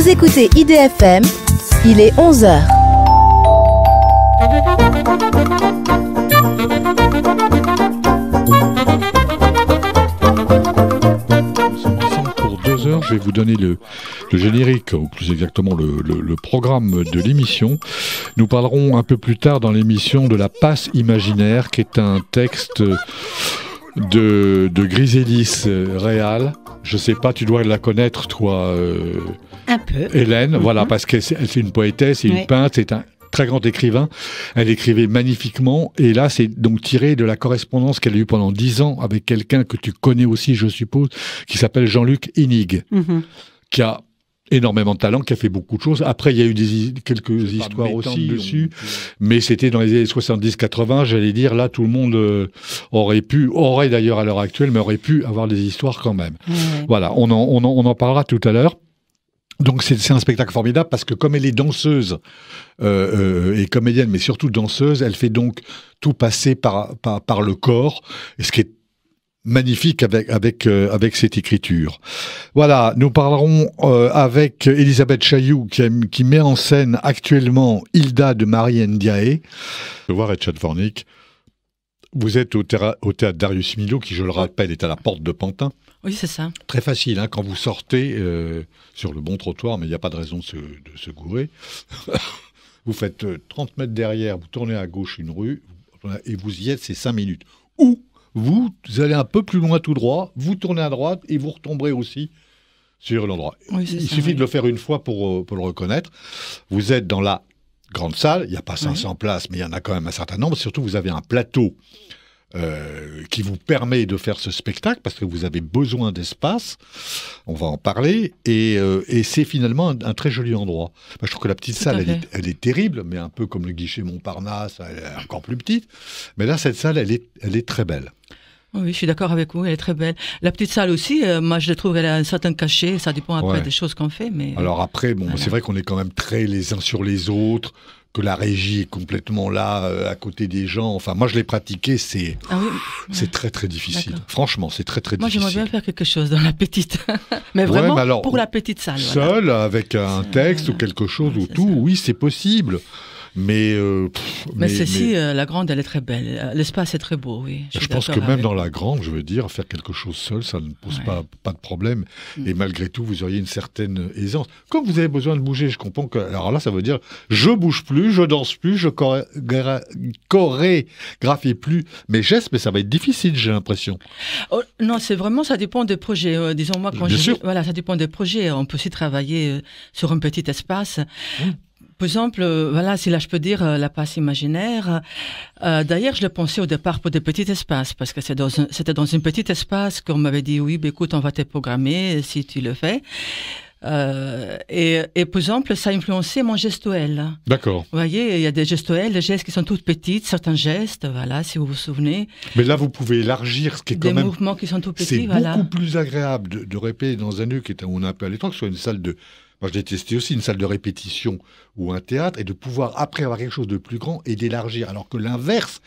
Vous écoutez IDFM, il est 11h. Pour je vais vous donner le, générique, ou plus exactement le, programme de l'émission. Nous parlerons un peu plus tard dans l'émission de La passe imaginaire, qui est un texte de, de Griselis Réal. Je sais pas, tu dois la connaître, toi. Euh, un peu. Hélène, mhm. voilà, parce que c'est une poétesse, une peintre, c'est un très grand écrivain. Elle écrivait magnifiquement. Et là, c'est donc tiré de la correspondance qu'elle a eue pendant dix ans avec quelqu'un que tu connais aussi, je suppose, qui s'appelle Jean-Luc Inig, mhm. qui a énormément de talent, qui a fait beaucoup de choses. Après, il y a eu quelques histoires aussi dessus, mais c'était dans les années 70-80, j'allais dire, là, tout le monde euh, aurait pu, aurait d'ailleurs à l'heure actuelle, mais aurait pu avoir des histoires quand même. Voilà, on on, on en parlera tout à l'heure. Donc c'est un spectacle formidable parce que comme elle est danseuse euh, euh, et comédienne, mais surtout danseuse, elle fait donc tout passer par, par, par le corps, ce qui est magnifique avec avec euh, avec cette écriture. Voilà, nous parlerons euh, avec Elisabeth Chailloux qui, qui, met en scène actuellement Hilda de Marie Diaé. Je voir Richard Fornic. Vous êtes au, théâtre Darius Milhaud, qui, je le rappelle, est à la porte de Pantin. Oui, c'est ça. Très facile, hein, quand vous sortez euh, sur le bon trottoir, mais il n'y a pas de raison de se, gourer. vous faites 30 euh, mètres derrière, vous tournez à gauche une rue, et vous y êtes, c'est 5 minutes. Ou vous, allez un peu plus loin tout droit, vous tournez à droite, et vous retomberez aussi sur l'endroit. il suffit de le faire une fois euh, pour, le reconnaître. Vous êtes dans la grande salle, il n'y a pas 500 places, mais il y en a quand même un certain nombre. Surtout, vous avez un plateau euh, qui vous permet de faire ce spectacle parce que vous avez besoin d'espace. On va en parler. Et, euh, c'est finalement un, très joli endroit. je trouve que la petite salle, elle est, terrible, mais un peu comme le guichet Montparnasse, elle est encore plus petite. Mais là, cette salle, elle est très belle. Oui, je suis d'accord avec vous, elle est très belle. La petite salle aussi, euh, moi je trouve elle a un certain cachet, ça dépend après des choses qu'on fait. Mais... Euh, alors après, bon, c'est vrai qu'on est quand même très les uns sur les autres, que la régie est complètement là, euh, à côté des gens. Enfin, moi je l'ai pratiqué, c'est ah très très difficile. Franchement, c'est très très difficile. Moi j'aimerais bien faire quelque chose dans la petite, mais vraiment pour la petite salle. Seul, avec un texte ou quelque chose ou tout, oui, c'est possible. Euh, mais, mais, ceci, euh, la grande, elle est très belle. Euh, l'espace est très beau, oui. Je, pense que même dans la grande, je veux dire, faire quelque chose seul, ça ne pose pas, pas de problème. Mm. Et malgré tout, vous auriez une certaine aisance. Comme vous avez besoin de bouger, je comprends que. Alors là, ça veut dire je bouge plus, je danse plus, je ne chorégraphie plus mes gestes, mais ça va être difficile, j'ai l'impression. Oh, non, c'est vraiment, ça dépend des projets. disons, moi, quand je... Voilà, ça dépend des projets. On peut aussi travailler sur un petit espace. Mm. Par exemple, euh, voilà, si là je peux dire euh, la passe imaginaire. Euh, d'ailleurs, je le pensais au départ pour des petits espaces, parce que c'était dans, dans un petit espace qu'on m'avait dit oui, bah, écoute, on va te programmer si tu le fais. et, par exemple, ça a influencé mon gestuel. D'accord. Vous voyez, il y a des gestuels, des gestes qui sont toutes petites, certains gestes, voilà, si vous vous souvenez. Mais là, vous pouvez élargir ce qui est quand même. Des mouvements qui sont tout petits, voilà. C'est beaucoup plus agréable de, répéter dans un lieu qui est on un peu à l'étranger, que sur une salle de moi, je détestais aussi une salle de répétition ou un théâtre et de pouvoir, après avoir quelque chose de plus grand, et d'élargir. Alors que l'inverse,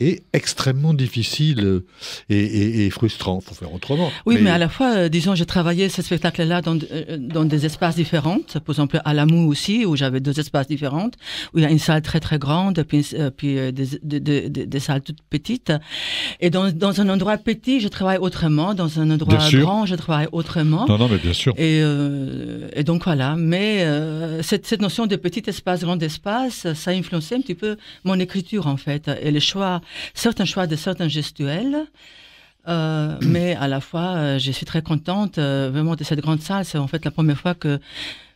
est extrêmement difficile euh, et, frustrant. Il faut faire autrement. Oui, mais, à la fois, euh, disons, j'ai travaillé ce spectacle-là dans, euh, dans des espaces différents. Par exemple, à la Mou aussi, où j'avais deux espaces différents, où il y a une salle très très grande, puis, puis des, salles toutes petites. Et dans, dans, un endroit petit, je travaille autrement. Dans un endroit grand, je travaille autrement. Non, non, mais bien sûr. Et, et donc voilà. Mais cette, cette notion de petit espace, grand espace, ça a influencé un petit peu mon écriture, en fait, et le choix certains choix de certains gestuels. Euh, mais à la fois, euh, je suis très contente euh, vraiment de cette grande salle. C'est en fait la première fois que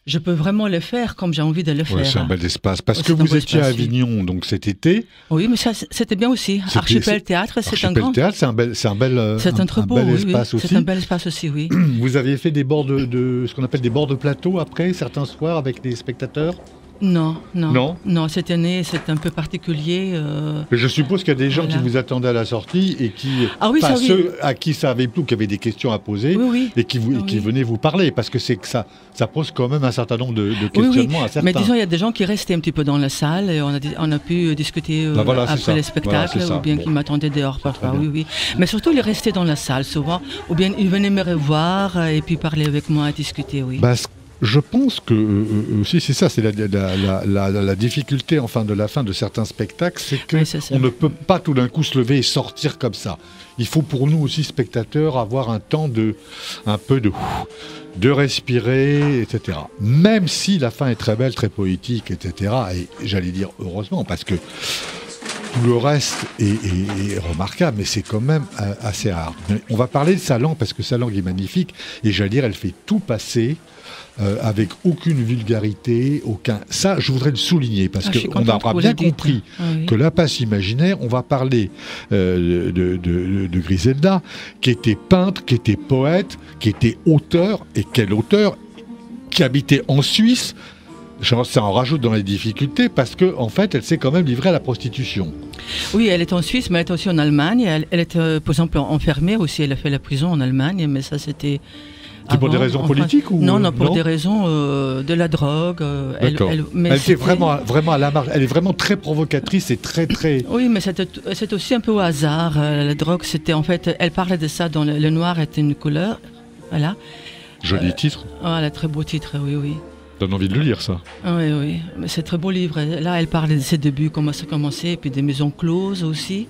je peux vraiment le faire comme j'ai envie de le faire. C'est un bel espace. Parce oh, que vous étiez à Avignon donc cet été. Oui, mais c'était bien aussi. Archipel Théâtre, c'est un grand. Théâtre, c'est un bel, espace aussi. C'est un bel espace aussi, oui. Vous aviez fait des bords de, ce qu'on appelle des bords de plateau après certains soirs avec des spectateurs. Non, non. Non, cette année, c'est un peu particulier. Euh, je suppose qu'il y a des gens qui vous attendaient à la sortie et qui. Ah oui, ceux à qui ça avait plu, qui avaient des questions à poser et qui, ah qui venaient vous parler, parce que c'est que ça, ça pose quand même un certain nombre de, de questionnements à certains. Mais disons, il y a des gens qui restaient un petit peu dans la salle et on a, on a pu euh, discuter euh, ben après les spectacles, ou bien qui m'attendaient dehors parfois. Oui, oui. Mais surtout, ils restaient dans la salle souvent, ou bien ils venaient me revoir et puis parler avec moi, discuter, oui. Ben, je pense que aussi, euh, euh, euh, c'est ça, c'est la, difficulté enfin de la fin de certains spectacles, c'est que on ne peut pas tout d'un coup se lever et sortir comme ça. Il faut pour nous aussi spectateurs avoir un temps de, un peu de, de respirer, etc. Même si la fin est très belle, très poétique, etc. Et j'allais dire heureusement parce que tout le reste est, est remarquable, mais c'est quand même assez rare. On va parler de sa langue parce que sa langue est magnifique et j'allais dire elle fait tout passer. Euh, avec aucune vulgarité, aucun. Ça, je voudrais le souligner parce ah, qu'on aura bien compris ah que la passe imaginaire, on va parler euh, de, de, Griselda, qui était peintre, qui était poète, qui était auteur, et quel auteur, qui habitait en Suisse. Ça en rajoute dans les difficultés parce que, en fait, elle s'est quand même livrée à la prostitution. Oui, elle est en Suisse, mais elle est aussi en Allemagne. Elle, est, euh, par exemple, enfermée aussi. Elle a fait la prison en Allemagne, mais ça, c'était c'est pour des raisons politiques ou Non, non, pour des raisons euh, de la drogue. Euh, elle, vraiment, vraiment à la marge. Elle est vraiment très provocatrice et très, très. Oui, mais c'est aussi un peu au hasard. Euh, la drogue, c'était en fait. Elle parlait de ça dans Le, noir est une couleur. Voilà. Joli titre. Voilà, très beau titre, oui, oui. Donne envie de le lire, ça. Oui, oui. C'est très beau livre. Là, elle parle de ses débuts, comment ça a commencé, et puis des maisons closes aussi.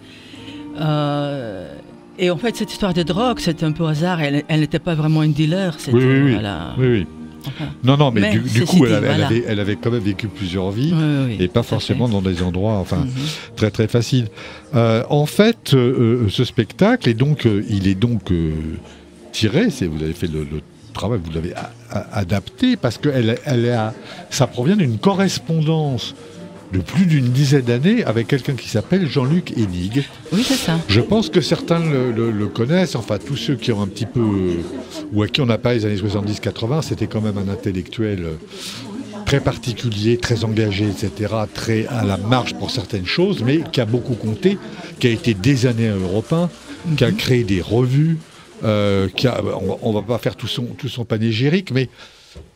Euh, et en fait, cette histoire de drogue, c'était un peu hasard. Elle n'était pas vraiment une dealer. Oui, oui, oui. oui, non, non, mais, du, coup, elle, avait, quand même vécu plusieurs vies, et pas forcément dans des endroits enfin, mhm. très très faciles. Euh, en fait, euh, euh, ce spectacle, et donc, il est donc tiré, vous avez fait le, le travail, vous l'avez adapté, parce que elle, elle ça provient d'une correspondance de plus d'une dizaine d'années avec quelqu'un qui s'appelle Jean-Luc Hénig. Oui, c'est ça. Je pense que certains le, connaissent, enfin tous ceux qui ont un petit peu, euh, ou à qui on n'a pas les années 70-80, c'était quand même un intellectuel euh, très particulier, très engagé, etc., très à la marge pour certaines choses, mais qui a beaucoup compté, qui a été des années à qui a mhm. créé des revues, euh, qui on, ne va pas faire tout son, tout son panégyrique, mais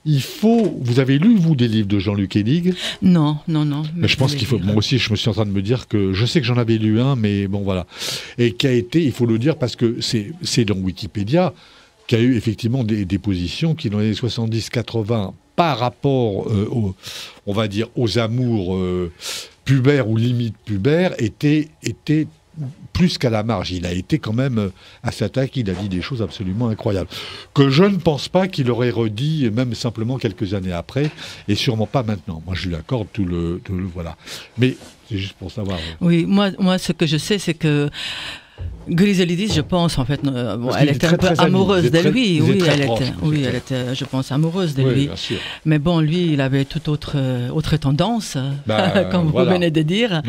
il faut. Vous avez lu, vous, des livres de Jean-Luc Hénig Non, non, non. Mais je pense qu'il faut. Moi aussi, je me suis en train de me dire que. Je sais que j'en avais lu un, mais bon, voilà. Et qui a été, il faut le dire, parce que c'est dans Wikipédia, qui a eu effectivement des, positions qui, dans les années 70-80, par rapport, euh, aux, on va dire, aux amours euh, pubères ou limites pubères, étaient plus qu'à la marge. Il a été quand même euh, à cette attaque, il a dit des choses absolument incroyables. Que je ne pense pas qu'il aurait redit, même simplement quelques années après, et sûrement pas maintenant. Moi, je lui accorde tout le, voilà. Mais c'est juste pour savoir. Oui, moi, moi, ce que je sais, c'est que Griselidis, je pense, en fait, euh, elle était un peu amoureuse de lui. Oui, elle était, je pense, amoureuse de lui. Mais bon, lui, il avait toute autre, euh, autre tendance, bah, comme vous venez de dire.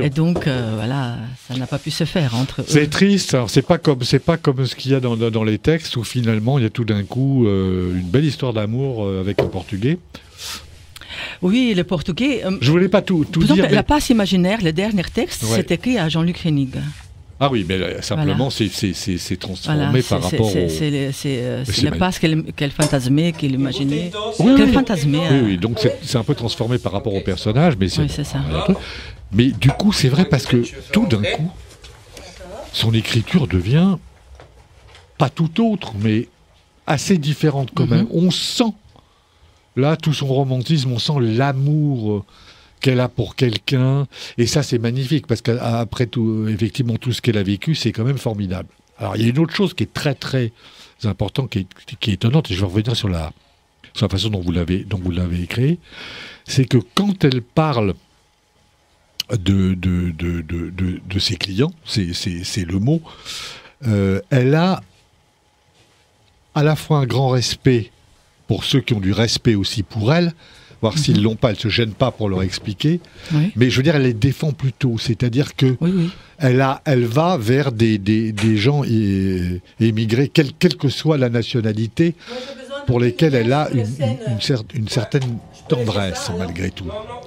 et donc, euh, voilà, ça n'a pas pu se faire entre eux. C'est triste. Alors, c'est pas comme, c'est pas comme ce qu'il y a dans, les textes où finalement, il y a tout d'un coup une belle histoire d'amour avec le Portugais. Oui, le portugais. Je voulais pas tout, dire. La passe imaginaire, le dernier texte, c'est écrit à Jean-Luc Rénig. Ah oui, mais euh, simplement, c'est transformé par rapport au... C'est euh, la passe qu'elle fantasmait, qu'elle imaginait. Oui, qu'elle oui, Oui, hein. donc c'est un peu transformé par rapport au personnage, mais c'est... Oui, c'est ça. Mais du coup, c'est vrai parce que tout d'un coup, son écriture devient pas tout autre, mais assez différente quand même. Mm-hmm. On sent, là, tout son romantisme, on sent l'amour euh, qu'elle a pour quelqu'un. Et ça, c'est magnifique, parce qu'après tout, effectivement, tout ce qu'elle a vécu, c'est quand même formidable. Alors, il y a une autre chose qui est très, très importante, qui est, étonnante, et je vais revenir sur la, la façon dont vous l'avez, dont vous l'avez écrit, c'est que quand elle parle de, de, de, de, de ses clients, c'est le mot, euh, elle a à la fois un grand respect pour ceux qui ont du respect aussi pour elle, voir s'ils mhm. l'ont pas. Elle se gêne pas pour leur expliquer. Mais je veux dire, elle les défend plutôt. C'est-à-dire que Elle, a, elle va vers des, des, des gens émigrés, quelle, que soit la nationalité, pour lesquels elle a une certaine tendresse malgré tout.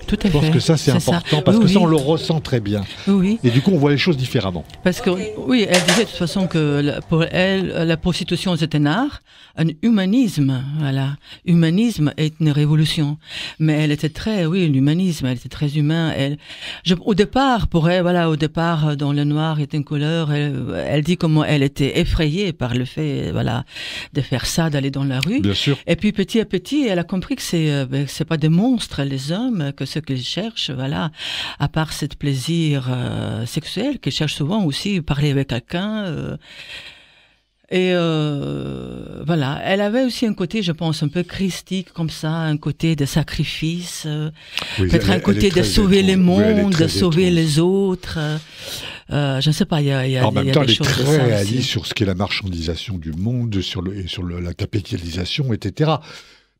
Je pense que ça c'est important parce que ça on le ressent très bien. Oui. Et du coup on voit les choses différemment. Parce que oui, elle disait de toute façon que pour elle la prostitution c'est un art, un humanisme, voilà. Humanisme est une révolution. Mais elle était très oui, l'humanisme, elle était très humain, elle au départ pour elle voilà, au départ dans le noir est une couleur, elle, elle dit comment elle était effrayée par le fait voilà de faire ça, d'aller dans la rue. Bien sûr. Et puis petit à petit, elle a compris que c'est euh, ben, pas des monstres, les hommes, que ce qu'ils cherchent, voilà, à part ce plaisir euh, sexuel qu'ils cherchent souvent aussi, parler avec quelqu'un. Euh. et euh, voilà, elle avait aussi un côté, je pense, un peu christique comme ça, un côté de sacrifice, peut-être un côté de sauver le les mondes, de sauver les autres. je ne sais pas, il y a, y même temps, elle est très réaliste sur ce qu'est la marchandisation du monde, sur, le, et sur la capitalisation, etc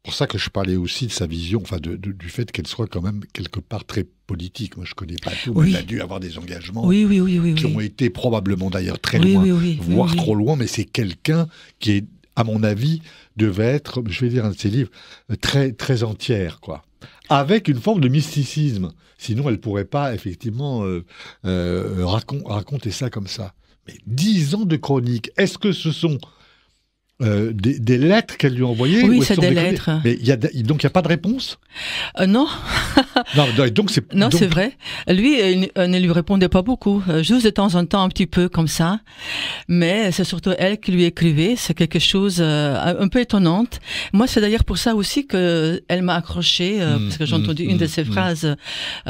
pour ça que je parlais aussi de sa vision, enfin du fait qu'elle soit quand même quelque part très politique. Moi, je ne connais pas tout, elle a dû avoir des engagements qui ont été probablement d'ailleurs très loin, voire trop loin. Mais c'est quelqu'un qui est, à mon avis, devait être, je vais dire un de ses livres, très très entière, quoi avec une forme de mysticisme. Sinon, elle ne pourrait pas effectivement euh, euh, raconter ça comme ça. Mais dix ans de chronique, est-ce que ce sont euh, des, lettres qu'elle lui envoyait. Oui, c'est des lettres. Mais donc il n'y a pas de réponse euh, Non. non, donc c'est Non, c'est vrai. Lui euh, il, ne lui répondait pas beaucoup, juste de temps en temps un petit peu comme ça. Mais c'est surtout elle qui lui écrivait. C'est quelque chose un peu étonnante. Moi, c'est d'ailleurs pour ça aussi que elle m'a accroché mm, parce que j'ai mm, entendu une de mm, ses phrases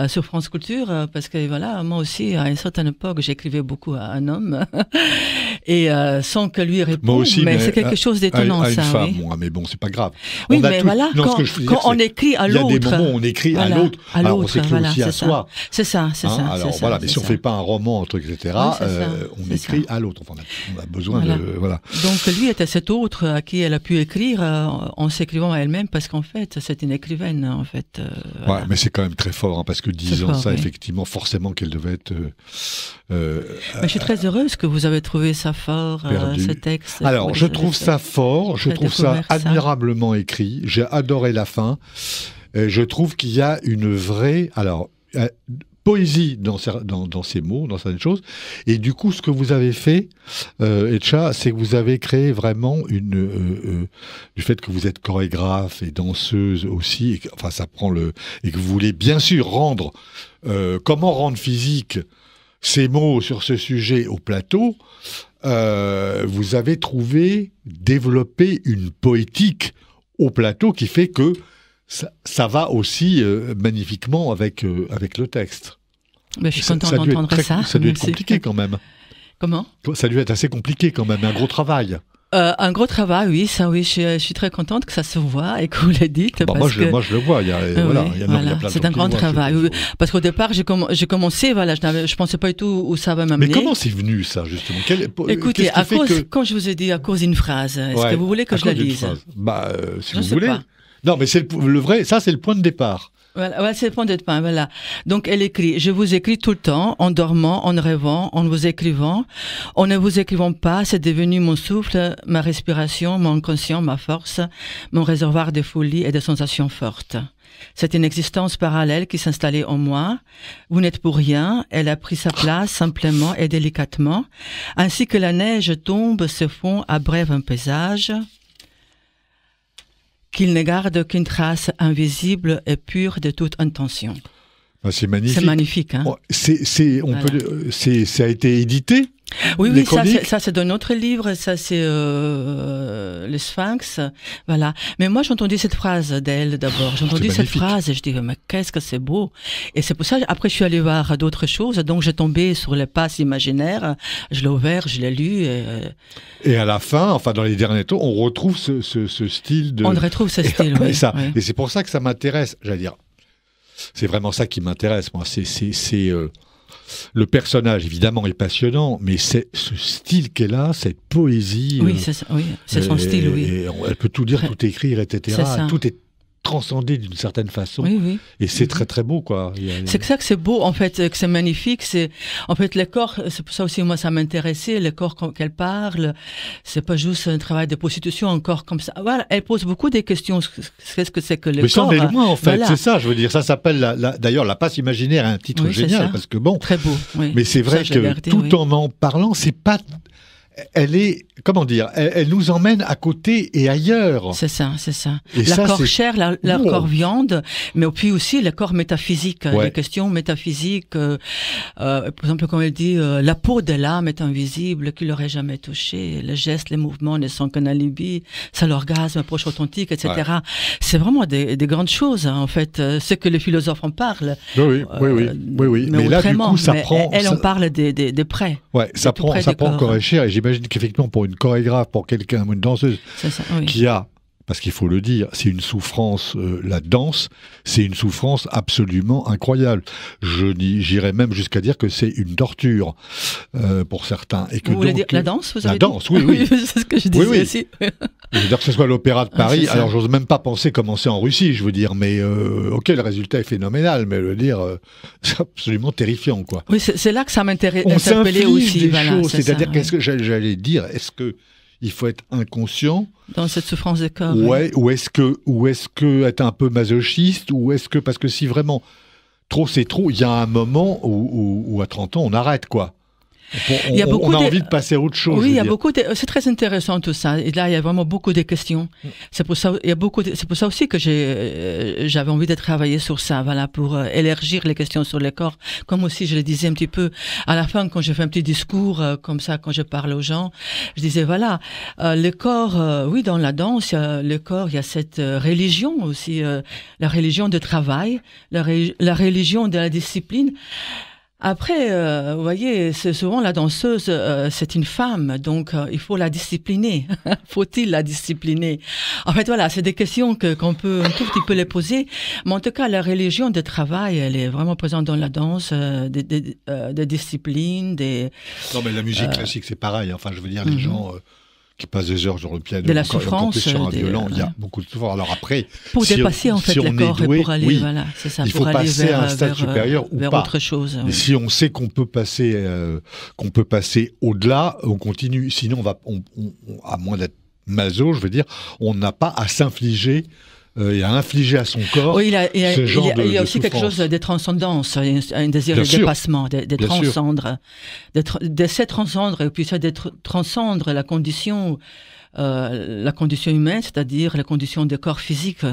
sur France Culture parce que voilà, moi aussi à une certaine époque, j'écrivais beaucoup à un homme et sans que lui réponde. Moi aussi, mais, c'est quelque chose d'étonnant, ça. À une femme, moi, mais bon, c'est pas grave. Oui, on mais voilà, quand, on écrit à l'autre. Il y a des moments où on écrit à l'autre, alors on s'écrit aussi à soi. C'est ça, c'est hein, ça. Alors voilà, mais si on ne fait pas un roman, un truc, etc., euh, on écrit à l'autre. on a, besoin de. Voilà. Donc lui était cet autre à qui elle a pu écrire euh, en s'écrivant à elle-même, parce qu'en fait, c'est une écrivaine, en fait. Euh, ouais, mais c'est quand même très fort, hein, parce que disant ça, effectivement, forcément qu'elle devait être. Mais je suis très heureuse que vous avez trouvé ça fort, ce texte. Alors, je trouve ça fort, je trouve ça hein. admirablement écrit, j'ai adoré la fin. je trouve qu'il y a une vraie alors euh, poésie dans, ces dans, ces mots, dans certaines choses. Et du coup, ce que vous avez fait, euh, Etcha, c'est que vous avez créé vraiment une euh, euh, du fait que vous êtes chorégraphe et danseuse aussi. Et enfin, ça prend le et que vous voulez bien sûr rendre comment rendre physique ces mots sur ce sujet au plateau, euh, vous avez trouvé, développé une poétique au plateau qui fait que ça, va aussi euh, magnifiquement avec, euh, avec le texte. Ben, je suis content d'entendre ça. Ça, a doit être compliqué quand même. Comment Ça doit être assez compliqué quand même, un gros travail. Euh, un gros travail, oui, ça, oui, je, suis très contente que ça se voit et que vous dit. moi, je, que... le vois. Il y a, voilà, c'est un grand travail. Parce qu'au départ, j'ai, commencé, voilà, je ne pensais pas du tout où ça va m'amener. Mais comment c'est venu ça, justement Écoutez, à cause, quand je vous ai dit à cause d'une phrase, est-ce que vous voulez que je la lise bah, euh, si vous voulez. Non, mais c'est le, vrai, ça, c'est le point de départ. Voilà, c'est fond de pain, voilà. Donc elle écrit, je vous écris tout le temps, en dormant, en rêvant, en vous écrivant. En ne vous écrivant pas, c'est devenu mon souffle, ma respiration, mon inconscient, ma force, mon réservoir de folie et de sensations fortes. C'est une existence parallèle qui s'installait en moi. Vous n'êtes pour rien. Elle a pris sa place simplement et délicatement. Ainsi que la neige tombe, se fond à brève un paysage qu'il ne garde qu'une trace invisible et pure de toute intention. Ah, c'est magnifique. C'est magnifique. Hein. Oh, on peut, ça a été édité oui, oui, ça, c'est d'un autre livre, ça c'est euh, le Sphinx, voilà. Mais moi j'ai entendu cette phrase d'elle d'abord, ah, j'ai entendu cette phrase et je dis mais qu'est-ce que c'est beau. Et c'est pour ça après je suis allé voir d'autres choses, donc j'ai tombé sur les passes imaginaires, je l'ai ouvert, je l'ai lu. Et... à la fin, enfin dans les derniers temps, on retrouve ce, style de. On retrouve ce style. oui, et et c'est pour ça que ça m'intéresse, j'allais dire. C'est vraiment ça qui m'intéresse moi, c'est c'est euh, le personnage, évidemment, est passionnant, mais c'est ce style qu'elle a, cette poésie. Oui, euh, c'est son style, oui. elle peut tout dire, tout écrire, etc. tout est transcender d'une certaine façon. Et c'est mm-hmm. très très beau quoi. C'est que ça que c'est beau en fait, que c'est magnifique. C'est en fait les corps, c'est pour ça aussi moi ça m'intéressait les corps quand qu'elle parle. C'est pas juste un travail de prostitution, encore corps comme ça. Voilà, elle pose beaucoup des questions. Qu'est-ce que c'est que le corps Mais en fait, c'est ça. Je veux dire, ça s'appelle d'ailleurs la passe imaginaire, un titre génial parce que bon. Très beau. Mais c'est vrai que tout en en parlant, c'est pas elle est, comment dire, elle, nous emmène à côté et ailleurs. C'est ça, c'est ça. L'accord chair, l'accord viande, mais puis aussi l'accord métaphysique, hein, les questions métaphysiques. Euh, euh, par exemple, quand elle dit euh, la peau de l'âme est invisible, qui l'aurait jamais touchée, les gestes, les mouvements ne sont qu'un alibi, c'est l'orgasme, proche authentique, etc. C'est vraiment des, grandes choses, hein, en fait, ce que les philosophes en parlent. Oui, oui, oui, oui, Mais, là, du coup, ça prend. Elle, en parle des, des, prêts. Ouais, ça prend, ça prend corps j'imagine qu'effectivement, pour une chorégraphe, pour quelqu'un, une danseuse, qui a parce qu'il faut le dire, c'est une souffrance, euh, la danse, c'est une souffrance absolument incroyable. Je J'irais même jusqu'à dire que c'est une torture euh, pour certains. Et que vous voulez la danse, vous La danse, oui, oui. c'est ce que je disais aussi. Je veux dire que ce soit l'Opéra de ah, Paris, alors j'ose même pas penser commencer en Russie, je veux dire, mais euh, ok, le résultat est phénoménal, mais le dire, euh, c'est absolument terrifiant, quoi. Oui, c'est là que ça m'intéresse. On s'inflige aussi, des c'est-à-dire qu'est-ce que j'allais dire, est-ce que il faut être inconscient dans cette souffrance des corps Ouais. Ou est-ce que, ou est-ce que être un peu masochiste, ou est-ce que parce que si vraiment trop c'est trop, il y a un moment où, où à 30 ans on arrête, quoi. On, a, beaucoup envie de, passer à autre chose. Oui, il y a beaucoup C'est très intéressant tout ça. Et là, il y a vraiment beaucoup de questions. C'est pour ça, il y a beaucoup. C'est pour ça aussi que euh, j'avais envie de travailler sur ça, voilà, pour euh, élargir les questions sur le corps. Comme aussi, je le disais un petit peu à la fin quand je fais un petit discours euh, comme ça, quand je parle aux gens, je disais voilà, le corps, oui, dans la danse, le corps, il y a cette religion aussi, la religion de travail, la religion de la discipline. Après, euh, vous voyez, souvent la danseuse, euh, c'est une femme, donc euh, il faut la discipliner. Faut-il la discipliner En fait, voilà, c'est des questions que qu'on peut un tout petit peu les poser. Mais en tout cas, la religion de travail, elle est vraiment présente dans la danse, des, disciplines, des. Non, mais la musique classique, c'est pareil. Enfin, je veux dire, les mhm. gens qui passe des heures sur le piano, de la souffrance, sur un il y a beaucoup de souffrance. Alors après, pour dépasser on, en fait si pour aller, il faut passer aller vers, à un stade supérieur ou vers autre chose. Si on sait qu'on peut passer, euh, qu'on peut passer au-delà, on continue. Sinon, on va, à moins d'être maso, je veux dire, on n'a pas à s'infliger il euh, a infligé à son corps il a, il ce genre y a, il a aussi quelque chose de transcendance, un désir de dépassement, de, transcendre, d'essayer de, transcendre et puis de transcendre la condition, euh, la condition humaine, c'est-à-dire la condition des corps physiques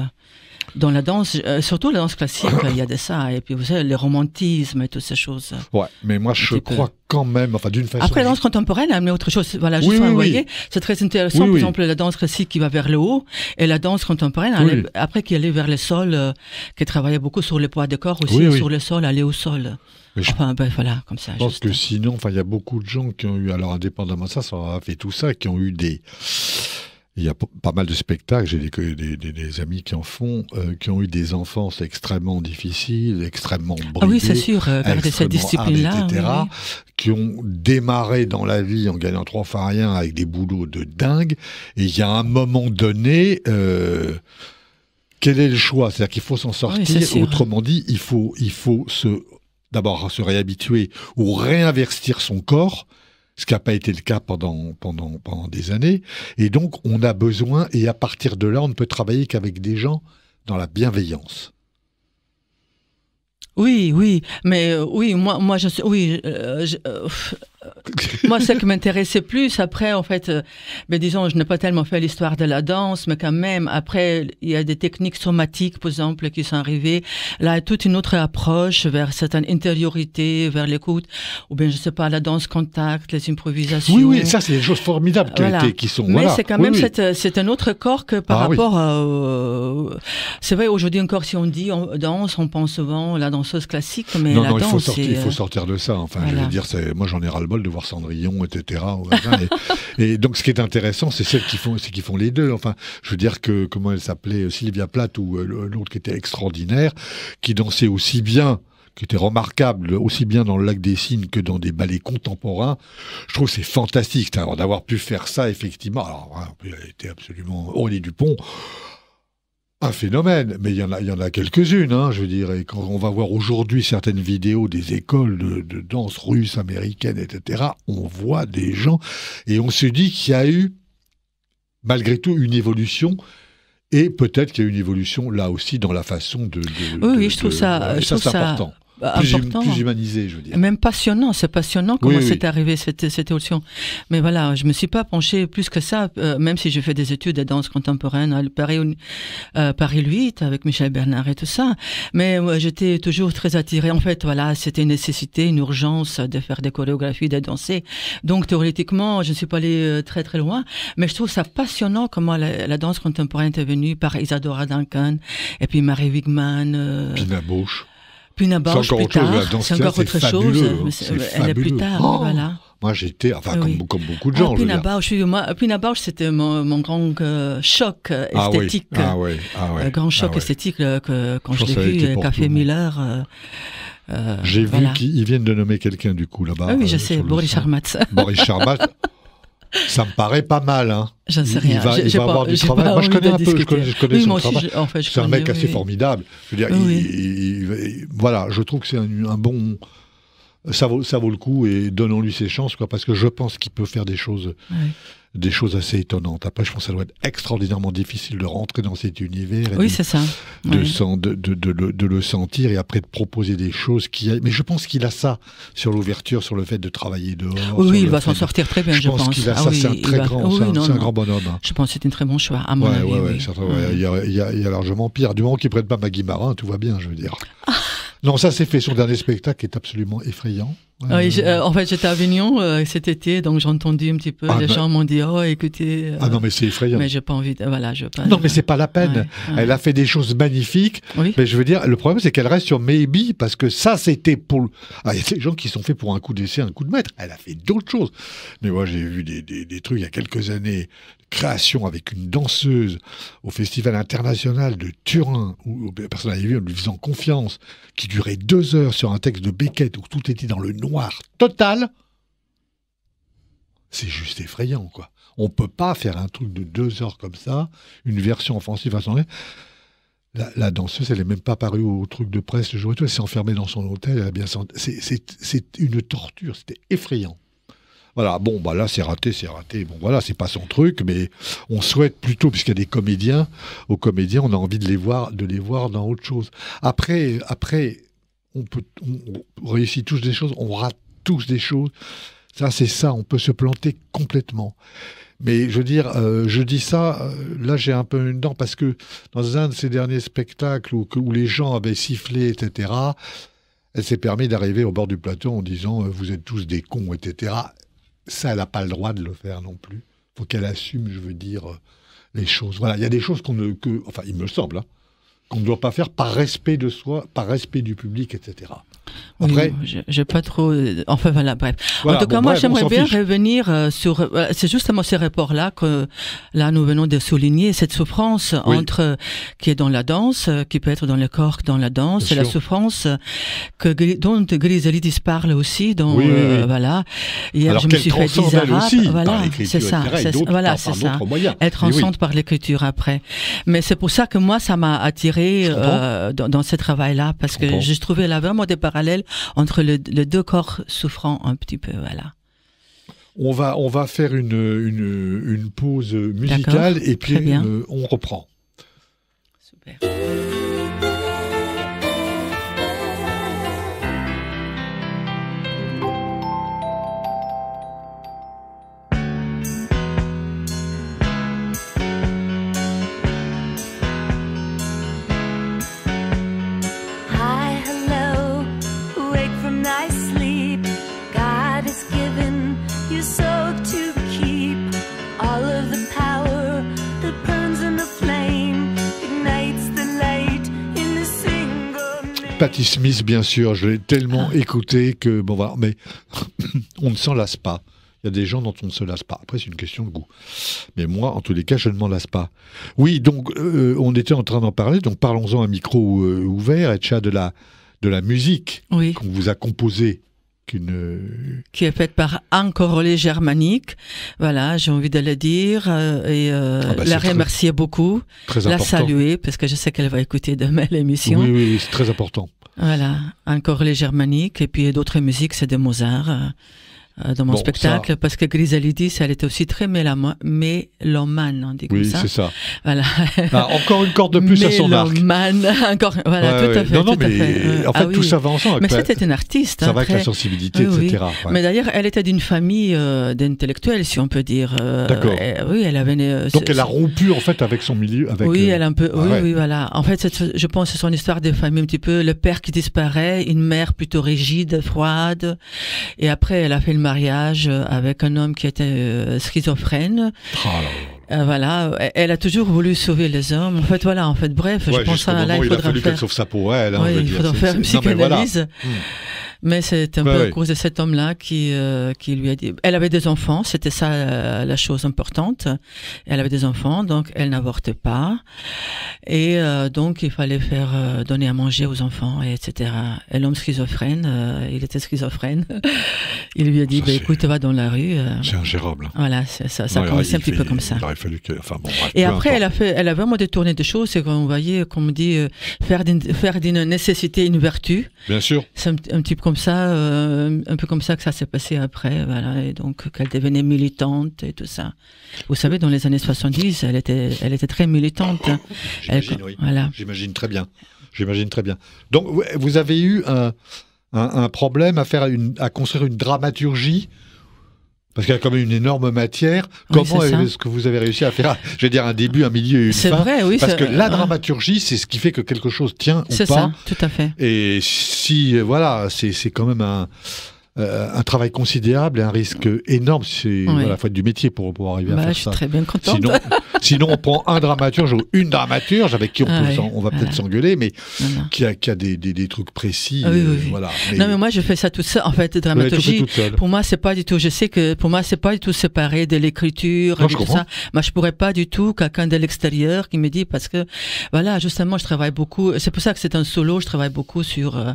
dans la danse, euh, surtout la danse classique, il y a de ça. Et puis, vous savez, le romantisme et toutes ces choses. Ouais, mais moi, je crois quand même, enfin, d'une façon. Après, la danse contemporaine a amené autre chose. Voilà, je suis voyez, c'est très intéressant. Par exemple, la danse classique qui va vers le haut et la danse contemporaine, après, qui allait vers le sol, euh, qui travaillait beaucoup sur le poids des corps aussi, sur le sol, aller au sol. enfin, ben, voilà, comme ça. Je pense que sinon, enfin, il y a beaucoup de gens qui ont eu, alors indépendamment de ça, ça a fait tout ça, qui ont eu des il y a pas mal de spectacles, j'ai des, amis qui en font, euh, qui ont eu des enfances extrêmement difficiles, extrêmement ah bridées, euh, etc., qui ont démarré dans la vie en gagnant trois fois rien avec des boulots de dingue, et il y a un moment donné... Euh, quel est le choix C'est-à-dire qu'il faut s'en sortir. Autrement dit, il faut, il faut se d'abord se réhabituer ou réinvestir son corps ce qui n'a pas été le cas pendant, pendant, pendant des années. Et donc, on a besoin, et à partir de là, on ne peut travailler qu'avec des gens dans la bienveillance. Oui, oui, mais euh, oui, moi, moi, je, oui, euh, euh, euh, moi, ce qui m'intéressait plus, après, en fait, mais euh, ben, disons, je n'ai pas tellement fait l'histoire de la danse, mais quand même, après, il y a des techniques somatiques, par exemple, qui sont arrivées. Là, toute une autre approche vers cette intériorité, vers l'écoute, ou bien, je ne sais pas, la danse contact, les improvisations. Oui, oui, ça, c'est des choses formidables qui, sont. Mais c'est quand même, euh, c'est un autre corps que par ah rapport à. c'est vrai, aujourd'hui encore, si on dit danse, on pense souvent à la danseuse classique, mais non, la non, Il faut, sortir, de ça, enfin, je veux dire, moi, j'en ai de voir Cendrillon, etc. et, donc, ce qui est intéressant, c'est celles qui font, qui font les deux. Enfin, je veux dire que, comment elle s'appelait, euh, Sylvia Plath ou euh, l'autre qui était extraordinaire, qui dansait aussi bien qui était remarquable aussi bien dans le lac des signes que dans des ballets contemporains. Je trouve c'est fantastique d'avoir pu faire ça effectivement. Alors, hein, elle était absolument Aurélie Dupont un phénomène, mais il y en a, il y en a quelques-unes, hein, je dirais. Quand on va voir aujourd'hui certaines vidéos des écoles de, danse russe, américaine, etc., on voit des gens et on se dit qu'il y a eu, malgré tout, une évolution et peut-être qu'il y a une évolution là aussi dans la façon de. oui, je trouve ça. trouve ça important. Bah, hum- humanisé, je veux dire. Même passionnant, c'est passionnant comment c'est arrivé cette, cette option. Mais voilà, je me suis pas penchée plus que ça, euh, même si j'ai fait des études de danse contemporaine à Paris, euh, Paris 8 avec Michel Bernard et tout ça. Mais j'étais toujours très attirée. En fait, voilà, c'était une nécessité, une urgence de faire des chorégraphies, de danser. Donc théoriquement, je ne suis pas allée euh, très très loin, mais je trouve ça passionnant comment la, danse contemporaine est venue par Isadora Duncan et puis Marie Wigman. Euh, Pina Bausch. Puna plus C'est encore autre chose. Elle est plus tard, oh, voilà. Moi, j'étais, enfin, comme, beaucoup de gens. Puna oh, Punaborg, c'était mon, grand choc ah esthétique. Ah euh, grand choc esthétique quand je, l'ai vu, euh, Café Miller. Euh, J'ai vu qu'ils viennent de nommer quelqu'un du coup là-bas. Ah oui, je sais, Boris Charmatz, Boris Charmat. Ça me paraît pas mal. Hein. J'en sais rien. Il va, avoir du travail. Moi, je connais un peu. Je connais, son travail. c'est un mec assez formidable. Je veux dire, voilà, je trouve que c'est un, bon, ça vaut, ça vaut le coup et donnons-lui ses chances, quoi, parce que je pense qu'il peut faire des choses, des choses assez étonnantes. Après, je pense que ça doit être extraordinairement difficile de rentrer dans cet univers. Et ça. De, de, le sentir et après de proposer des choses qui. Mais je pense qu'il a ça sur l'ouverture, sur le fait de travailler dehors. Oui, il va s'en sortir très bien, je, je pense. qu'il a ah ça. c'est un très grand, un, grand bonhomme. Hein. Je pense que c'est un très bon choix, à mon avis. Il y, a, il, y a, largement pire. Du moment qu'il ne prenne pas Maggie Marin, tout va bien, je veux dire. Non, ça c'est fait. sur le dernier spectacle qui est absolument effrayant. Ah, euh, en fait, j'étais à Avignon euh, cet été, donc j'ai entendu un petit peu. Ah, les bah. gens m'ont dit Oh, écoutez. Euh, ah non, mais c'est effrayant. Mais j'ai pas envie. De... Voilà, je. Pas, non, mais c'est pas la peine. elle a fait des choses magnifiques. Mais je veux dire, le problème, c'est qu'elle reste sur Maybe parce que ça, c'était pour. Ah, il y a des gens qui sont faits pour un coup d'essai, un coup de maître. Elle a fait d'autres choses. Mais moi, j'ai vu des, des, des trucs il y a quelques années création avec une danseuse au Festival international de Turin, où personne n'avait vu, en lui faisant confiance, qui durait deux heures sur un texte de Beckett où tout était dans le noir total, c'est juste effrayant, quoi. On peut pas faire un truc de deux heures comme ça, une version offensive à son la, la, danseuse, elle n'est même pas parue au truc de presse le jour et tout. Elle s'est enfermée dans son hôtel. Elle a bien C'est une torture. C'était effrayant. Voilà, bon, bah là, c'est raté, c'est raté. Bon, voilà, c'est pas son truc, mais on souhaite plutôt, puisqu'il y a des comédiens, aux comédiens, on a envie de les voir, de les voir dans autre chose. Après, après on, réussit tous des choses, on rate tous des choses. Ça, c'est ça, on peut se planter complètement. Mais je veux dire, euh, je dis ça, euh, là j'ai un peu une dent parce que dans un de ces derniers spectacles où, les gens avaient sifflé, etc., elle s'est permis d'arriver au bord du plateau en disant euh, Vous êtes tous des cons, etc. Ça, elle n'a pas le droit de le faire non plus. Il faut qu'elle assume, je veux dire, les choses. Voilà, il y a des choses qu'on ne. Que, enfin, il me semble, hein, qu'on ne doit pas faire par respect de soi, par respect du public, etc. Après, oui, j'ai pas trop. Euh, enfin voilà, bref. en tout cas, moi, j'aimerais bien revenir euh, sur. Euh, c'est justement ce rapports-là que là nous venons de souligner cette souffrance entre qui est dans la danse, qui peut être dans le corps, dans la danse, et la souffrance que dont Griselidis parle aussi. voilà. Hier, Alors, je me suis fait dire Voilà, c'est ça. Voilà, c'est ça. être transcende par l'écriture après. Mais c'est pour ça que moi, ça m'a attiré dans, ce travail-là parce que j'ai trouvé là vraiment des parallèle entre le, les deux corps souffrant un petit peu. Voilà. On va, on va faire une, une, pause musicale et puis euh, on reprend. Super. Patti Smith, bien sûr, je l'ai tellement ah. écouté que, bon voilà, mais on ne s'en lasse pas. Il y a des gens dont on ne se lasse pas. Après, c'est une question de goût. Mais moi, en tous les cas, je ne m'en lasse pas. Oui, donc, euh, on était en train d'en parler, donc parlons-en à micro ouvert euh, ouvert, Et de la, de la musique qu'on vous a composée qui, qui est faite par Encore les Germanique. Voilà, j'ai envie de le dire euh, et euh, ah bah, la remercier beaucoup, la saluer parce que je sais qu'elle va écouter demain l'émission. Oui, oui, c'est très important. Voilà, encore Germanique et puis d'autres musiques, c'est de Mozart. Euh, euh, dans mon spectacle parce que Grisalidis, elle était aussi très mélomane, on dit comme ça. Oui, c'est ça. Voilà. Ah, encore une corde de plus à son arc. Mélomane, encore, voilà, tout à fait. Non, mais euh, en fait, ah tout ça va ensemble. Mais c'était une artiste. Ça hein, va avec la sensibilité, ah etc. Mais d'ailleurs, elle était d'une famille euh, d'intellectuels, si on peut dire. D'accord. oui, elle avait Donc elle a rompu, en fait, avec son milieu. oui, elle a un peu. oui, oui, voilà. En fait, je pense que c'est son histoire de famille un petit peu. Le père qui disparaît, une mère plutôt rigide, froide. Et après, elle a fait le mariage avec un homme qui était euh, schizophrène. Oh, euh, voilà, elle a toujours voulu sauver les hommes. En fait, voilà, en fait, bref, je pense à là, il faudra il a fallu qu'elle sauve sa peau, elle. il faudra faire une psychanalyse. Hmm. Mais c'est un peu à cause de cet homme-là qui, euh, qui lui a dit. Elle avait des enfants, c'était ça euh, la chose importante. Elle avait des enfants, donc elle n'avortait pas. Et euh, donc il fallait faire donner à manger aux enfants, et etc. Et l'homme schizophrène, il était schizophrène. il lui a dit bah, écoute, va dans la rue. c'est ingérable. Voilà, ça, ça un petit peu comme ça. et après, elle a, fait, elle a vraiment détourné des choses. C'est qu'on voyait, comme on dit, faire d'une nécessité une vertu. Bien sûr. C'est un, un petit peu comme ça, euh, un peu comme ça que ça s'est passé après, voilà, et donc qu'elle devenait militante et tout ça. Vous savez, dans les années 70, elle était, elle était très militante. J'imagine, oui. voilà. J'imagine très bien. J'imagine très bien. Donc, vous avez eu un, un, un problème à faire, une, à construire une dramaturgie parce qu'il y a quand même une énorme matière. Comment est-ce que vous avez réussi à faire, je veux dire, un début, un milieu une fin vrai, oui, Parce que la dramaturgie, c'est ce qui fait que quelque chose tient ou pas. C'est ça, tout à fait. Et si, voilà, c'est quand même un, euh, un travail considérable et un risque énorme. C'est à la fois du métier pour, pouvoir arriver à bah, faire je suis ça. Très bien Sinon, sinon, on prend un dramaturge ou une dramaturge avec qui on, ah va peut-être ah. s'engueuler, mais qui a, qui a des, des, trucs précis. Ah oui, euh, oui, Voilà. Non, mais moi je fais ça tout seul, En fait, dramaturgie. Pour moi, c'est pas du tout. Je sais que pour moi, c'est pas du tout séparé de l'écriture je ça. Moi, je pourrais pas du tout quelqu'un de l'extérieur qui me dit parce que voilà, justement, je travaille beaucoup. C'est pour ça que c'est un solo. Je travaille beaucoup sur euh,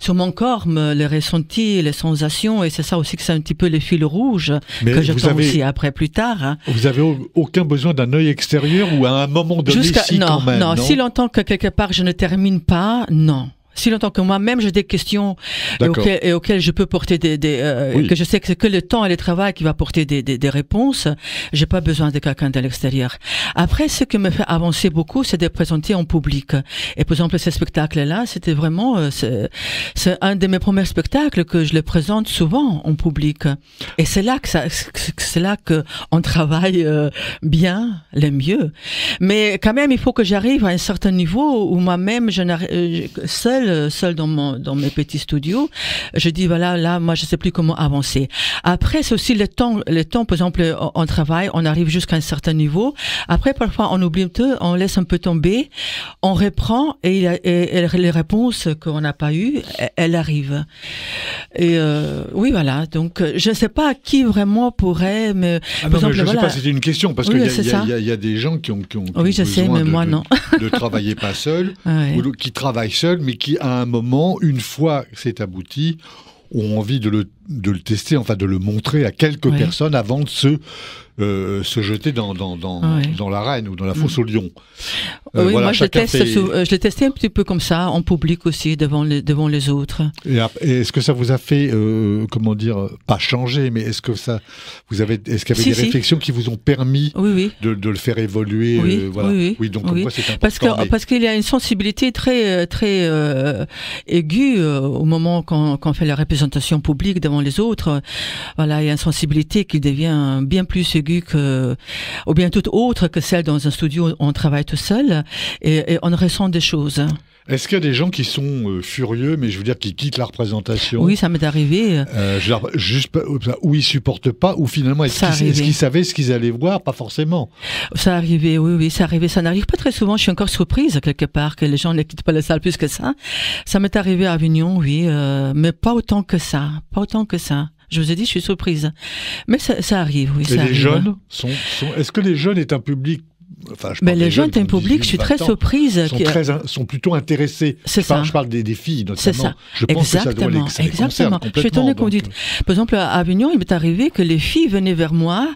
sur mon corps, les ressentis, les sens et c'est ça aussi que c'est un petit peu les fils rouges que je avez... aussi après plus tard. Hein. Vous avez aucun besoin d'un œil extérieur ou à un moment donné si, quand non, non, si longtemps que quelque part je ne termine pas, non si longtemps que moi-même j'ai des questions et auxquelles, je peux porter des, euh, que je sais que c'est que le temps et le travail qui va porter des, des, réponses. J'ai pas besoin de quelqu'un de l'extérieur. Après, ce qui me fait avancer beaucoup, c'est de présenter en public. Et par exemple, ce spectacle-là, c'était vraiment euh, c'est un de mes premiers spectacles que je le présente souvent en public. Et c'est là que ça, c'est là que on travaille euh, bien, le mieux. Mais quand même, il faut que j'arrive à un certain niveau où moi-même, je seul euh, seul dans mon dans mes petits studios. Je dis voilà là moi je sais plus comment avancer. Après c'est aussi le temps le temps par exemple on travaille, on arrive jusqu'à un certain niveau. Après parfois on oublie un peu, on laisse un peu tomber, on reprend et, les réponses qu'on n'a pas eues, elles arrivent. Et euh, oui voilà donc je sais pas qui vraiment pourrait ah mais, je voilà. sais pas c'était une question parce que qu'il y, a des gens qui ont oui, mais moi, de, non. de, travailler pas seul ou qui travaillent seul mais qui à un moment, une fois que c'est abouti, ont envie de le, tester, enfin de le montrer à quelques personnes avant de se euh, se jeter dans, dans, dans, ah ou dans la mm. fosse au lion. oui, euh, moi je l'ai testé un petit peu comme ça, en public aussi, devant les, devant les autres. est-ce que ça vous a fait, euh, comment dire, pas changer, mais est-ce que ça, vous avez, est-ce qu'il y avait des réflexions qui vous ont permis De, de, le faire évoluer Oui, oui, Parce, que, parce qu'il y a une sensibilité très, très aiguë au moment qu'on, qu'on fait la représentation publique devant les autres. Voilà, il y a une sensibilité qui devient bien plus aiguë que ou bien toute autre que celle dans un studio où on travaille tout seul, et, on ressent des choses. Est-ce qu'il y a des gens qui sont euh, furieux, mais je veux dire qui quittent la représentation Oui, ça m'est arrivé. Euh, juste euh, ou ils supportent pas, ou finalement est-ce qu'ils savaient ce qu'ils allaient voir Pas forcément. Ça arrivait, oui, oui, ça arrivait. Ça n'arrive pas très souvent. Je suis encore surprise quelque part que les gens ne quittent pas la salle plus que ça. Ça m'est arrivé à Avignon, oui, mais pas autant que ça, pas autant que ça. Je vous ai dit, je suis surprise. Mais ça, arrive, oui. ça les jeunes hein. sont, Est-ce que les jeunes est un public mais les jeunes, un public, je suis très surprise. Sont, sont plutôt intéressés. C'est ça. je parle des, filles, notamment. C'est ça. Je pense exactement. Que exactement. je suis étonnée qu'on dit. Par exemple, à Avignon, il m'est arrivé que les filles venaient vers moi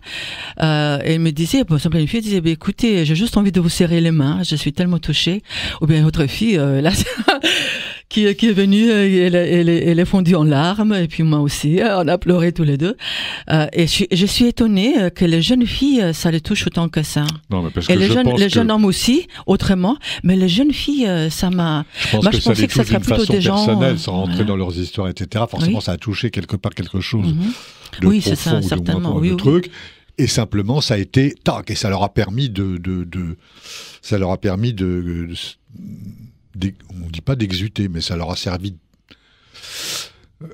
euh, et me disaient, par exemple, une fille disait, bah, écoutez, j'ai juste envie de vous serrer les mains, je suis tellement touchée. Ou bien une autre fille, euh, là là, qui, est venue, elle, elle, est fondue en larmes, et puis moi aussi, euh, on a pleuré tous les deux. Euh, et je, suis étonnée euh, que les jeunes filles, ça les touche autant que ça. Non, mais parce et que les, jeunes, hommes aussi, autrement, mais les jeunes filles, ça m'a... Je pense Moi, que je ça pensais que ça serait plutôt des gens... Personnelle, sans rentrer dans leurs histoires, etc. Forcément, ça a touché quelque part quelque chose. Mhm. de oui, c'est ça, certainement. Oui, oui. Truc. Et simplement, ça a été tac, et ça leur a permis de, de ça leur a permis de on ne dit pas d'exuter, mais ça leur a servi. Euh,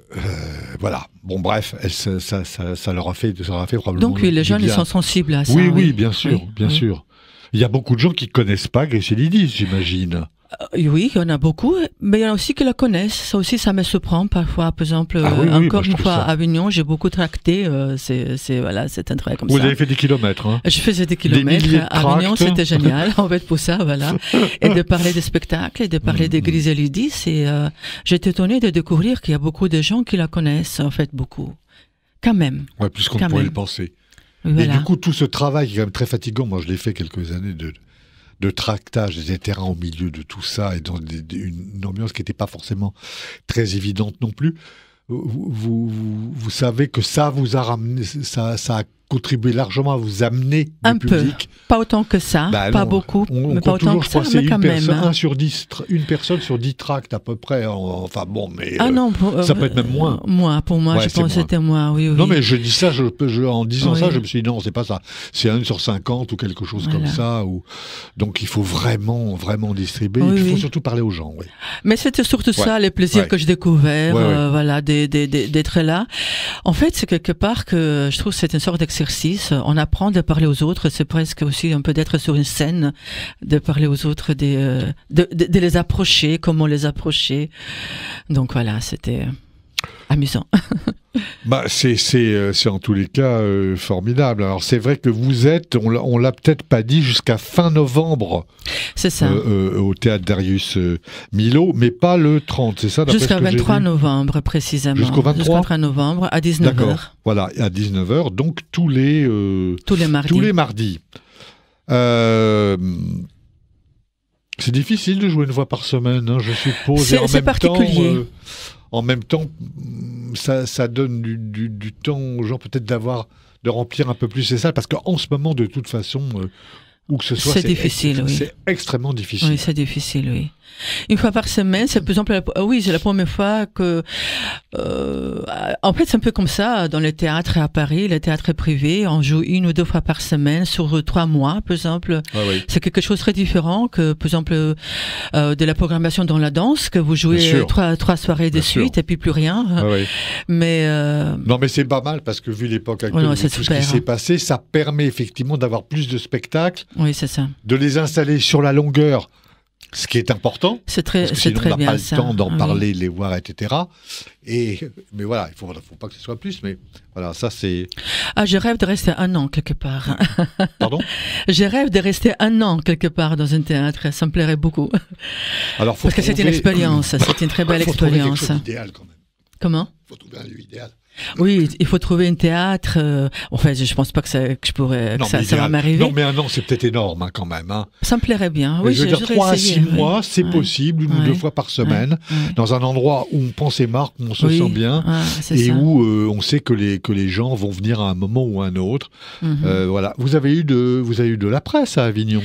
voilà. Bon, bref, ça, leur a fait, ça leur a fait probablement. Donc les jeunes, ils sont sensibles à ça. Oui, oui, bien sûr, bien sûr. Il y a beaucoup de gens qui connaissent pas Griselidis, j'imagine. Euh, oui, il y en a beaucoup, mais il y en a aussi qui la connaissent. Ça aussi, ça me surprend parfois. Par exemple, ah euh, bah, encore une fois à Avignon, j'ai beaucoup tracté. Euh, c'est, c'est voilà, c'est un travail comme ça. Vous avez fait des kilomètres. Hein. je faisais des kilomètres. à Avignon, c'était génial. en fait, pour ça, voilà, et de parler des spectacles et de parler de mm, mm. Griselidis. Et j'étais étonnée de découvrir qu'il y a beaucoup de gens qui la connaissent. En fait, beaucoup, quand même. Oui, plus qu'on pourrait le penser. Et du coup, tout ce travail qui est quand même très fatigant, moi je l'ai fait quelques années de, de tractage des terrains au milieu de tout ça et dans une ambiance qui n'était pas forcément très évidente non plus. Vous, savez que ça vous a ramené, ça, ça a contribuer largement à vous amener un peu. Pas autant que ça, bah pas beaucoup, on, mais pas autant que ça, mais quand même. Hein. Un sur 10, une personne sur 10 tracts à peu près. Hein, enfin bon, mais ah euh, non, ça peut être même moins. Euh, moi, pour moi, je pense que c'était moi. Oui, Non, mais je dis ça, je, en disant ça, je me suis dit non, c'est pas ça. C'est un sur 50 ou quelque chose comme ça. Ou... Donc il faut vraiment, vraiment distribuer. il faut surtout parler aux gens. Mais c'était surtout ça, les plaisirs que je découvrais, euh, des des d'être là. En fait, c'est quelque part que je trouve que c'est une sorte d'expérience on apprend de parler aux autres. C'est presque aussi un peu d'être sur une scène, de parler aux autres, euh, de les approcher, comment les approcher. Donc voilà, c'était amusant. bah, euh, c'est en tous les cas euh, formidable. Alors c'est vrai que vous êtes, on l'a peut-être pas dit, jusqu'à fin novembre. ça. Euh, au théâtre Darius Milo, mais pas le 30, c'est ça Jusqu'au 23 novembre précisément. Jusqu'au 23? novembre à 19h. Voilà, à 19h, donc tous les, tous les mardis. c'est difficile de jouer une fois par semaine, hein, je suppose. C'est particulier. en même temps, ça, donne du, temps aux gens peut-être d'avoir de remplir un peu plus ces salles parce qu'en ce moment de toute façon euh, où que ce soit c'est difficile c'est extrêmement difficile oui c'est difficile oui une fois par semaine, c'est exemple, oui, c'est la première fois que, euh, en fait, c'est un peu comme ça dans les théâtres à Paris, les théâtres privés, on joue une ou deux fois par semaine sur trois mois, par exemple. Ah c'est quelque chose de très différent que, par exemple, euh, de la programmation dans la danse, que vous jouez trois, trois soirées de suite et puis plus rien. Ah mais euh, non, mais c'est pas mal parce que vu l'époque actuelle, tout ce qui s'est passé, ça permet effectivement d'avoir plus de spectacles. Oui, c'est ça. De les installer sur la longueur. Ce qui est important. C'est très, parce on n'a pas le temps d'en parler, les voir, etc. Et, mais voilà, il ne faut, pas que ce soit plus. Mais voilà, ça c'est. Ah, je rêve de rester un an quelque part. Pardon Je rêve de rester un an quelque part dans un théâtre. Ça me plairait beaucoup. Alors, parce que c'est une expérience. c'est une très belle faut expérience. Idéal quand même. Comment Il faut trouver un lieu idéal. Oui, il faut trouver un théâtre. Euh, en enfin, je, ne pense pas que ça, que je pourrais, ça, va m'arriver. Non, mais un ah an, c'est peut-être énorme hein, quand même. Hein. Ça me plairait bien. je veux dire, trois à six mois, c'est possible, une ou deux fois par semaine, dans un endroit où on pense et marque, où on se sent bien, et où euh, on sait que les, que les gens vont venir à un moment ou à un autre. Mhm. Euh, voilà. Vous avez, eu de, vous avez eu de la presse à Avignon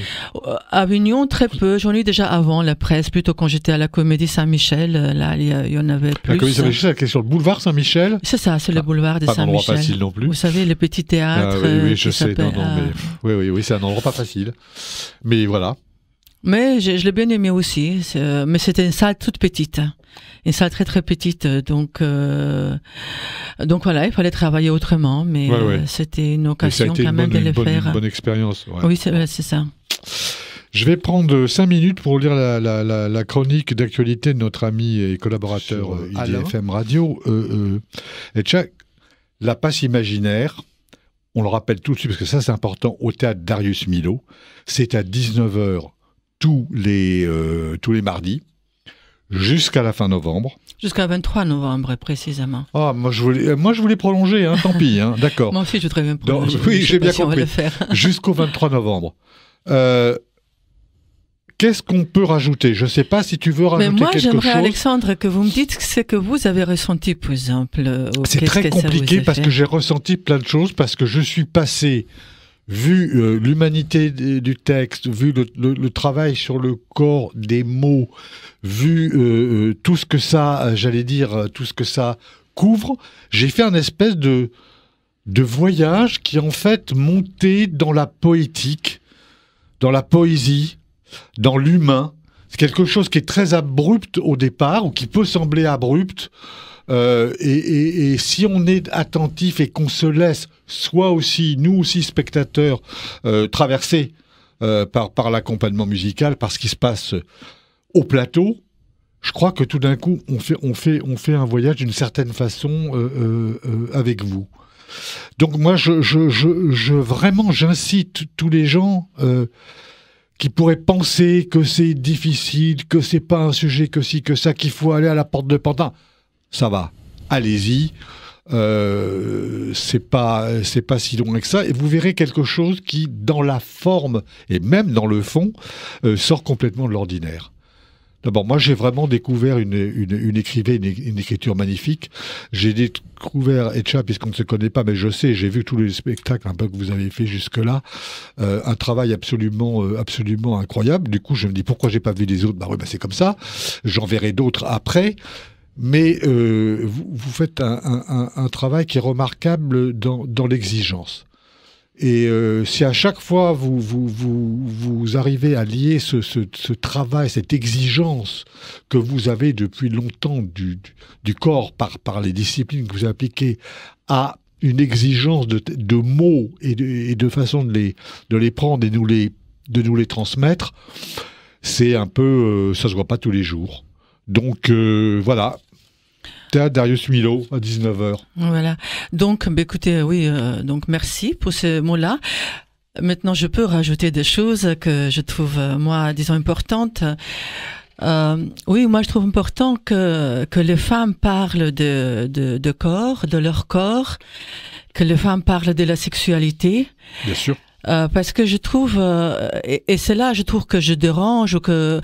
Avignon, très peu. J'en ai eu déjà avant la presse, plutôt quand j'étais à la Comédie Saint-Michel. Là, il y, en avait plus. La Comédie Saint-Michel, c'est sur le boulevard Saint-Michel C'est ça, c'est le ah, boulevard de Saint-Michel. Pas endroit facile non plus. Vous savez, le petit théâtre. Ah, oui, euh, je sais. mais... Euh, oui, oui, oui, c'est un endroit pas facile. Mais voilà. Mais je, l'ai bien aimé aussi. Euh, mais c'était une salle toute petite. Une salle très très petite. Donc, donc voilà, il fallait travailler autrement. Mais c'était une occasion quand même de le faire. Bonne, une bonne expérience. Oui, c'est ça. Je vais prendre cinq minutes pour lire la, chronique d'actualité de notre ami et collaborateur euh, euh, IDFM Radio. Euh, et la passe imaginaire, on le rappelle tout de suite parce que ça c'est important, au théâtre Darius Milo, c'est à 19h tous les, tous les mardis jusqu'à la fin novembre. Jusqu'à 23 novembre, précisément. Ah, moi je voulais, moi je voulais prolonger, hein, tant pis, hein, d'accord. moi aussi je voudrais même prolonger. oui, j'ai bien compris. Jusqu'au 23 novembre. Euh, Qu'est-ce qu'on peut rajouter Je ne sais pas si tu veux rajouter quelque chose. Mais Moi, j'aimerais, Alexandre, que vous me dites ce que vous avez ressenti, par exemple. Euh, c'est -ce très compliqué parce que j'ai ressenti plein de choses, parce que je suis passé, vu euh, l'humanité du texte, vu le, travail sur le corps des mots, vu euh, tout ce que ça, j'allais dire, tout ce que ça couvre, j'ai fait un espèce de, de voyage qui, en fait, montait dans la poétique, dans la poésie dans l'humain. C'est quelque chose qui est très abrupt au départ, ou qui peut sembler abrupt. Euh, et, si on est attentif et qu'on se laisse, soit aussi, nous aussi spectateurs, euh, traversés euh, par, par l'accompagnement musical, par ce qui se passe au plateau, je crois que tout d'un coup, on fait, on, fait, on fait un voyage d'une certaine façon avec vous. Donc moi, je, je, je, je vraiment, j'incite tous les gens qui pourrait penser que c'est difficile, que c'est pas un sujet que si, que ça, qu'il faut aller à la porte de Pantin. Ça va, allez-y. Euh, c'est pas c'est pas si long que ça et vous verrez quelque chose qui dans la forme et même dans le fond euh, sort complètement de l'ordinaire D'abord, moi, j'ai vraiment découvert une, une, une écrivaine, une, écriture magnifique. J'ai découvert Etcha, puisqu'on ne se connaît pas, mais je sais, j'ai vu tous les spectacles un peu que vous avez fait jusque-là. Euh, un travail absolument, euh, absolument incroyable. Du coup, je me dis, pourquoi j'ai pas vu les autres Bah oui, bah, c'est comme ça. J'en verrai d'autres après. Mais euh, vous, faites un, travail qui est remarquable dans l'exigence. Et euh, si à chaque fois vous, vous, arrivez à lier ce, travail, cette exigence que vous avez depuis longtemps du, corps par, les disciplines que vous appliquez à une exigence de, mots et de, de, façon de les, les prendre et nous les, de nous les transmettre, c'est un peu, euh, ça se voit pas tous les jours. Donc euh, voilà, Darius Milo à 19h. Voilà. Donc, bah, écoutez, oui, euh, donc merci pour ces mots-là. Maintenant, je peux rajouter des choses que je trouve, euh, moi, disons, importantes. Euh, oui, moi je trouve important que, que les femmes parlent de, de, corps, de leur corps, que les femmes parlent de la sexualité. Bien sûr. Euh, parce que je trouve, euh, et, c'est là, je trouve que je dérange ou que,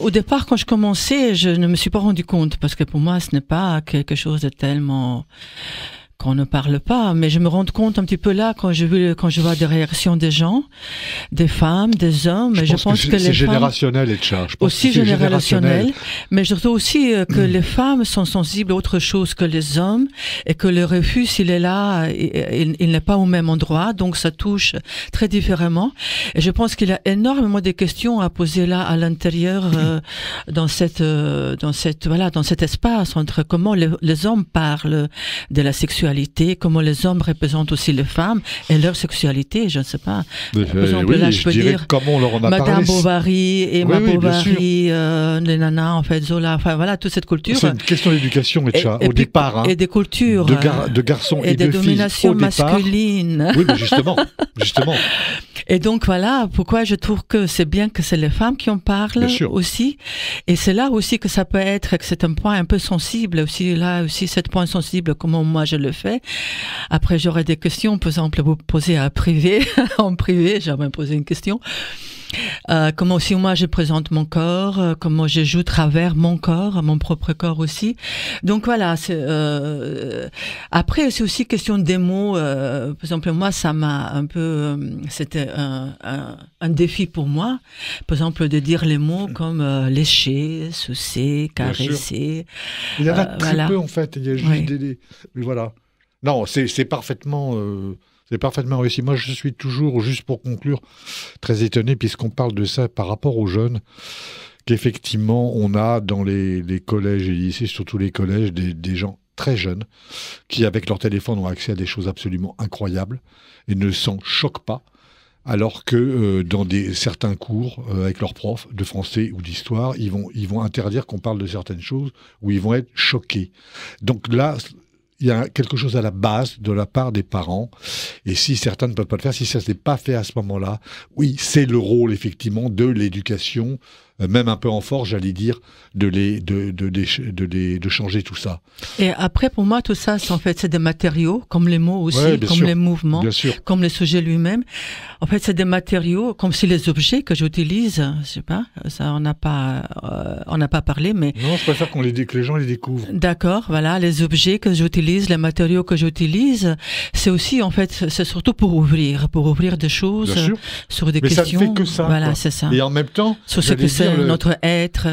au départ, quand je commençais, je ne me suis pas rendu compte parce que pour moi, ce n'est pas quelque chose de tellement qu'on ne parle pas, mais je me rends compte un petit peu là quand je vois quand je vois des réactions des gens, des femmes, des hommes. Je, je pense, que, que c'est générationnel et charge. Aussi générationnel, mais je trouve aussi euh, que mm. les femmes sont sensibles à autre chose que les hommes et que le refus s'il est là, il, n'est pas au même endroit, donc ça touche très différemment. Et je pense qu'il y a énormément de questions à poser là à l'intérieur euh, mm. dans cette euh, dans cette voilà dans cet espace entre comment les hommes parlent de la sexualité comment les hommes représentent aussi les femmes et leur sexualité, je ne sais pas. Euh, euh, je, peux dire comment on leur en a Madame Bovary, Emma Bovary, euh, les nanas, en fait, Zola, enfin voilà, toute cette culture. C'est une question d'éducation, et, au départ. Hein. et des cultures. De, hein, de garçons et, et des dominations masculines. Oui, mais justement, justement. Et donc voilà pourquoi je trouve que c'est bien que c'est les femmes qui en parlent aussi. Et c'est là aussi que ça peut être, que c'est un point un peu sensible aussi, là aussi, cet point sensible, comment moi je le fais après, j'aurais des questions, par exemple, vous poser à privé, en privé, j'aimerais posé une question. Euh, comment aussi moi je présente mon corps, euh, comment je joue travers mon corps, mon propre corps aussi. Donc voilà. Euh, après c'est aussi question des mots. par exemple moi ça m'a un peu, c'était un, un, défi pour moi. Par exemple de dire les mots comme lécher, soucier, caresser. Il y en a très peu en fait. Il y a juste des, voilà. Non, c'est parfaitement. Euh, c'est parfaitement réussi. Moi, je suis toujours, juste pour conclure, très étonné, puisqu'on parle de ça par rapport aux jeunes, qu'effectivement, on a dans les, collèges et lycées, surtout les collèges, des, gens très jeunes qui, avec leur téléphone, ont accès à des choses absolument incroyables et ne s'en choquent pas alors que euh, dans des, certains cours euh, avec leurs profs de français ou d'histoire, ils vont, ils vont interdire qu'on parle de certaines choses ou ils vont être choqués. Donc là, il y a quelque chose à la base de la part des parents. Et si certains ne peuvent pas le faire, si ça ne s'est pas fait à ce moment-là, oui, c'est le rôle effectivement de l'éducation euh, même un peu en force, j'allais dire, de, les, de, de, de, de, changer tout ça. Et après, pour moi, tout ça, c'est en fait, c'est des matériaux, comme les mots aussi, comme les mouvements, comme le sujet lui-même. En fait, c'est des matériaux, comme si les objets que j'utilise, je sais pas, ça, on n'a pas, euh, on n'a pas parlé, mais. Non, je préfère qu'on les, que les gens les découvrent. D'accord, voilà, les objets que j'utilise, les matériaux que j'utilise, c'est aussi, en fait, c'est surtout pour ouvrir, pour ouvrir des choses, sur des mais questions. Ça ne fait que ça. Voilà, c'est ça. Et en même temps, sur ce que notre être,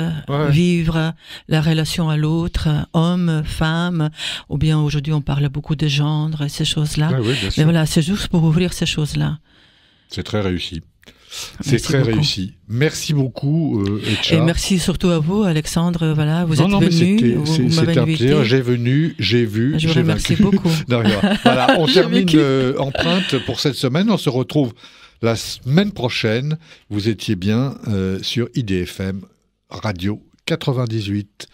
vivre la relation à l'autre, homme, femme, ou bien aujourd'hui on parle beaucoup de gendre ces choses-là. Mais voilà, c'est juste pour ouvrir ces choses-là. C'est très réussi. C'est très réussi. Merci beaucoup, euh, Et merci surtout à vous, Alexandre. Voilà, vous êtes venu. C'était un plaisir. J'ai venu, j'ai vu, j'ai vaincu. Merci beaucoup. voilà, on termine l'empreinte euh, empreinte pour cette semaine. On se retrouve la semaine prochaine, vous étiez bien euh, sur IDFM Radio 98.